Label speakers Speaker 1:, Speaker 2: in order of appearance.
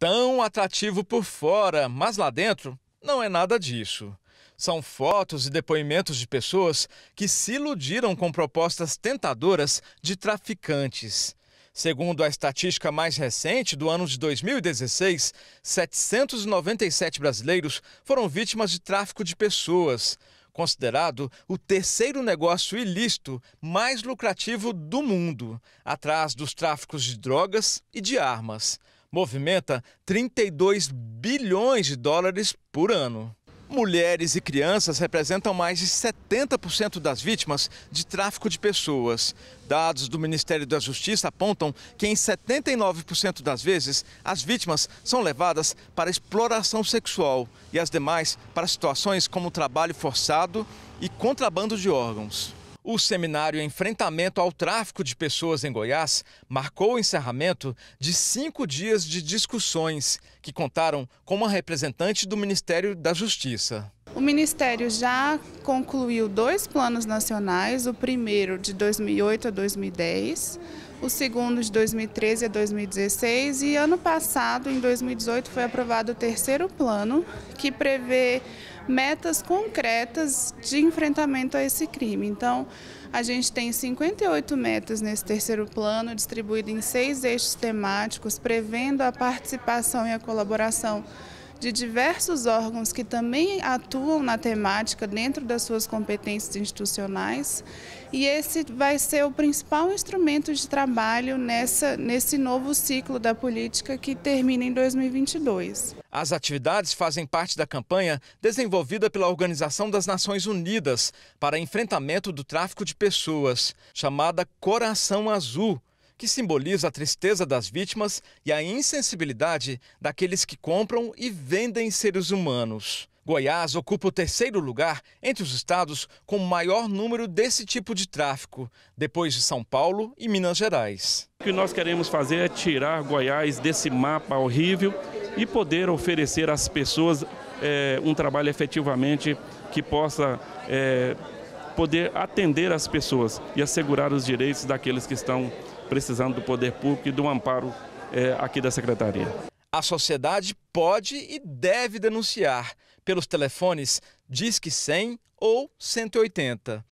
Speaker 1: tão atrativo por fora, mas lá dentro não é nada disso. São fotos e depoimentos de pessoas que se iludiram com propostas tentadoras de traficantes. Segundo a estatística mais recente do ano de 2016, 797 brasileiros foram vítimas de tráfico de pessoas, considerado o terceiro negócio ilícito mais lucrativo do mundo, atrás dos tráficos de drogas e de armas movimenta 32 bilhões de dólares por ano. Mulheres e crianças representam mais de 70% das vítimas de tráfico de pessoas. Dados do Ministério da Justiça apontam que, em 79% das vezes, as vítimas são levadas para exploração sexual e as demais para situações como trabalho forçado e contrabando de órgãos. O seminário Enfrentamento ao Tráfico de Pessoas em Goiás marcou o encerramento de cinco dias de discussões, que contaram com uma representante do Ministério da Justiça.
Speaker 2: O Ministério já concluiu dois planos nacionais, o primeiro de 2008 a 2010, o segundo de 2013 a 2016 e ano passado, em 2018, foi aprovado o terceiro plano que prevê metas concretas de enfrentamento a esse crime. Então, a gente tem 58 metas nesse terceiro plano, distribuído em seis eixos temáticos, prevendo a participação e a colaboração de diversos órgãos que também atuam na temática dentro das suas competências institucionais e esse vai ser o principal instrumento de trabalho nessa, nesse novo ciclo da política que termina em 2022.
Speaker 1: As atividades fazem parte da campanha desenvolvida pela Organização das Nações Unidas para enfrentamento do tráfico de pessoas, chamada Coração Azul que simboliza a tristeza das vítimas e a insensibilidade daqueles que compram e vendem seres humanos. Goiás ocupa o terceiro lugar entre os estados com o maior número desse tipo de tráfico, depois de São Paulo e Minas
Speaker 3: Gerais. O que nós queremos fazer é tirar Goiás desse mapa horrível e poder oferecer às pessoas é, um trabalho efetivamente que possa é, poder atender as pessoas e assegurar os direitos daqueles que estão precisando do poder público e do amparo é, aqui da secretaria.
Speaker 1: A sociedade pode e deve denunciar pelos telefones Disque 100 ou 180.